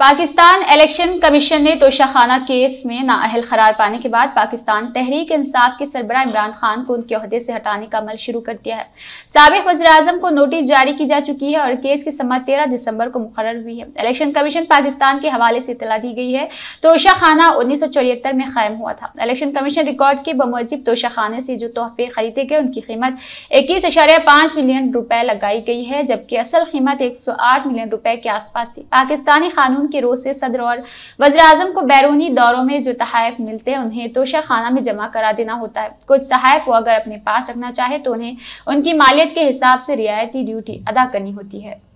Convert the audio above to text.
Pakistan election commission ने Toshakhana case में नाअहल करार पाने के बाद पाकिस्तान तहरीक इंसाफ के सरबरा इमरान खान को उनके अहदे से हटाने का अमल शुरू कर दिया है सबक वजी अजम को नोटिस जारी की जा चुकी है और केस की समा तेरह दिसंबर को मुकर हुई है इलेक्शन कमीशन पाकिस्तान के हवाले से इतला दी गई है तोशाखाना उन्नीस सौ चौहत्तर में कायम हुआ था इलेक्शन कमीशन रिकॉर्ड के बमूजिब तोशाखाने से जो तोहफे खरीदे गए उनकी कीमत इक्कीस अशारिया पाँच मिलियन रुपए लगाई गई है जबकि असल कीमत एक सौ आठ मिलियन रुपए के आसपास थी पाकिस्तानी कानून के रोज से सदर और वज्राजम को बैरूनी दौरों में जो तहफ मिलते हैं उन्हें तोशा खाना में जमा करा देना होता है कुछ तहफ को अगर अपने पास रखना चाहे तो उन्हें उनकी मालियत के हिसाब से रियायती ड्यूटी अदा करनी होती है